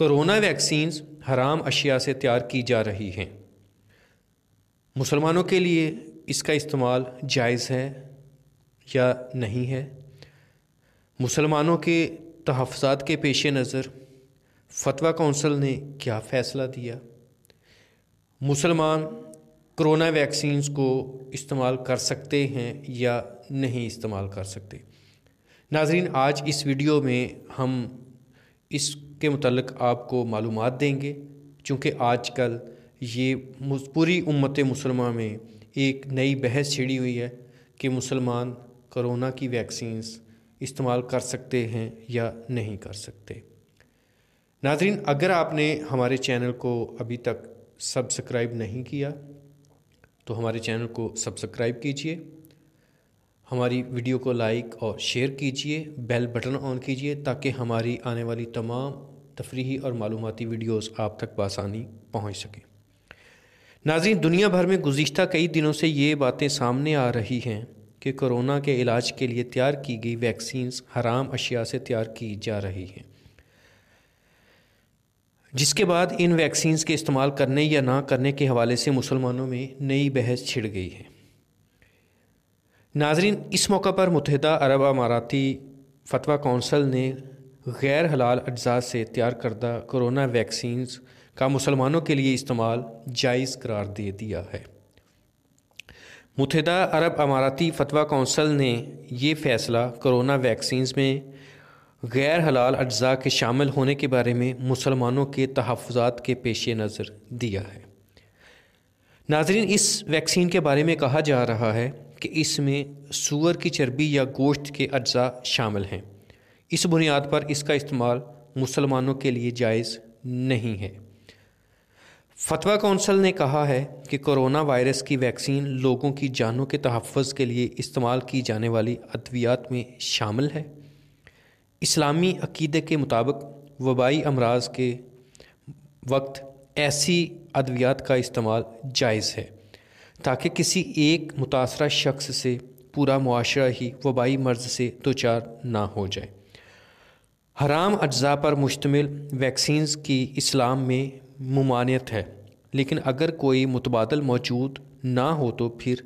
corona vaccines हराम अशिया से तैयार की जा रही हैं मुसलमानों के लिए इसका इस्तेमाल जायज़ है या नहीं है मुसलमानों के तहफ़ात के पेश नज़र फतवा कौंसल ने क्या फ़ैसला दिया मुसलमान कोरोना वैक्सीन्स को इस्तेमाल कर सकते हैं या नहीं इस्तेमाल कर सकते नाजरीन आज इस वीडियो में हम इस के मतलब आपको मालूम देंगे चूँकि आज कल ये पूरी उम्मत मुसलमान में एक नई बहस छिड़ी हुई है कि मुसलमान करोना की वैक्सीन्स इस्तेमाल कर सकते हैं या नहीं कर सकते नाजरीन अगर आपने हमारे चैनल को अभी तक सब्सक्राइब नहीं किया तो हमारे चैनल को सब्सक्राइब कीजिए हमारी वीडियो को लाइक और शेयर कीजिए बेल बटन ऑन कीजिए ताकि हमारी आने वाली तमाम तफरी और मालूमती वीडियोस आप तक बसानी पहुंच सकें नाजिन दुनिया भर में गुज्त कई दिनों से ये बातें सामने आ रही हैं कि कोरोना के इलाज के लिए तैयार की गई वैक्सीन्स हराम अशिया से तैयार की जा रही हैं जिसके बाद इन वैक्सीन के इस्तेमाल करने या ना करने के हवाले से मुसलमानों में नई बहस छिड़ गई है नाजरीन इस मौका पर मुतहदा अरब अमाराती फतवा कौंसल ने गैर हलाल अज्जा से तैयार करदा कोरोना वैक्सीन्स का मुसलमानों के लिए इस्तेमाल जायज़ करार दे दिया है मुतहदा अरब अमाराती फतवा कौंसल ने ये फ़ैसला कोरोना वैक्सीन्स में गैर हलाल अज्जा के शामिल होने के बारे में मुसलमानों के तहफ़ात के पेश नज़र दिया है नाजरीन इस वैक्सीन के बारे में कहा जा रहा है कि इसमें सूअर की चर्बी या गोश्त के अज्जा शामिल हैं इस बुनियाद पर इसका इस्तेमाल मुसलमानों के लिए जायज़ नहीं है फतवा कौंसल ने कहा है कि कोरोना वायरस की वैक्सीन लोगों की जानों के तहफ़ के लिए इस्तेमाल की जाने वाली अद्वियात में शामिल है इस्लामी अकीदे के मुताबिक वबाई अमराज के वक्त ऐसी अद्वियात का इस्तेमाल जायज़ है ताकि किसी एक मुतासर शख्स से पूरा मुआरा ही वबाई मर्ज़ से दो चार ना हो जाए हराम अज्जा पर मुश्तमिल वैक्सीन की इस्लाम में ममानियत है लेकिन अगर कोई मुतबादल मौजूद ना हो तो फिर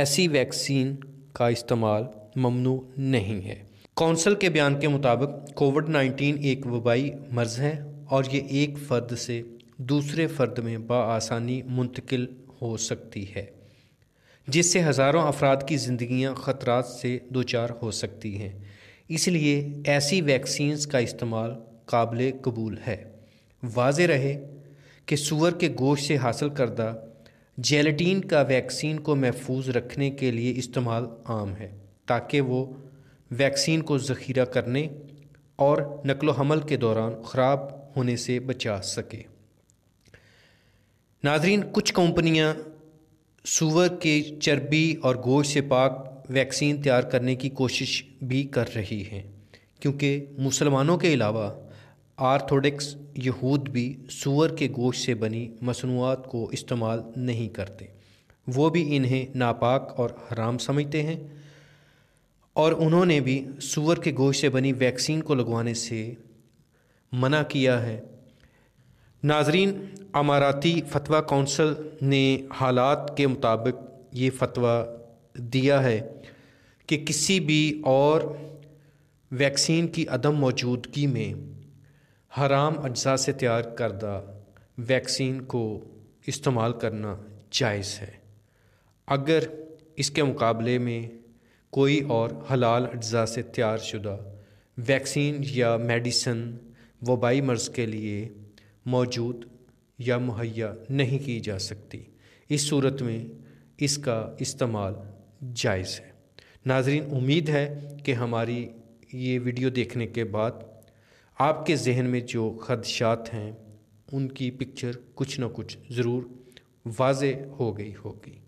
ऐसी वैक्सीन का इस्तेमाल ममनू नहीं है कौंसल के बयान के मुताबिक कोविड नाइन्टीन एक वबाई मर्ज़ है और ये एक फ़र्द से दूसरे फ़र्द में बसानी मुंतकिल हो सकती है जिससे हज़ारों अफराद की ज़िंदगियां ख़तरात से दो चार हो सकती हैं इसलिए ऐसी वैक्सीन्स का इस्तेमाल काबिल कबूल है वाज रहे कि सूअर के गोश से हासिल करदा जेलेटीन का वैक्सीन को महफूज रखने के लिए इस्तेमाल आम है ताकि वो वैक्सीन को ज़ख़ीरा करने और नकलोहमल के दौरान ख़राब होने से बचा सके नाजरीन कुछ कंपनियां सुअर के चर्बी और गोश्त से पाक वैक्सीन तैयार करने की कोशिश भी कर रही हैं क्योंकि मुसलमानों के अलावा आर्थोडिक्स यहूद भी सुअर के गोश्त से बनी मसनूआत को इस्तेमाल नहीं करते वो भी इन्हें नापाक और हराम समझते हैं और उन्होंने भी सुअर के गोश्त से बनी वैक्सीन को लगवाने से मना किया है नाजरीन अमाराती फतवा कौंसल ने हालात के मुताबिक ये फतवा दिया है कि किसी भी और वैक्सीन की अदम मौजूदगी में हराम अज्जा से तैयार करदा वैक्सीन को इस्तेमाल करना जायज़ है अगर इसके मुकाबले में कोई और हलाल अज्जा से तैयार शुदा वैक्सीन या मेडिसन वबाई मर्ज़ के लिए मौजूद या मुहैया नहीं की जा सकती इस सूरत में इसका इस्तेमाल जायज़ है नाजरीन उम्मीद है कि हमारी ये वीडियो देखने के बाद आपके जहन में जो खदशात हैं उनकी पिक्चर कुछ ना कुछ ज़रूर वाज हो गई होगी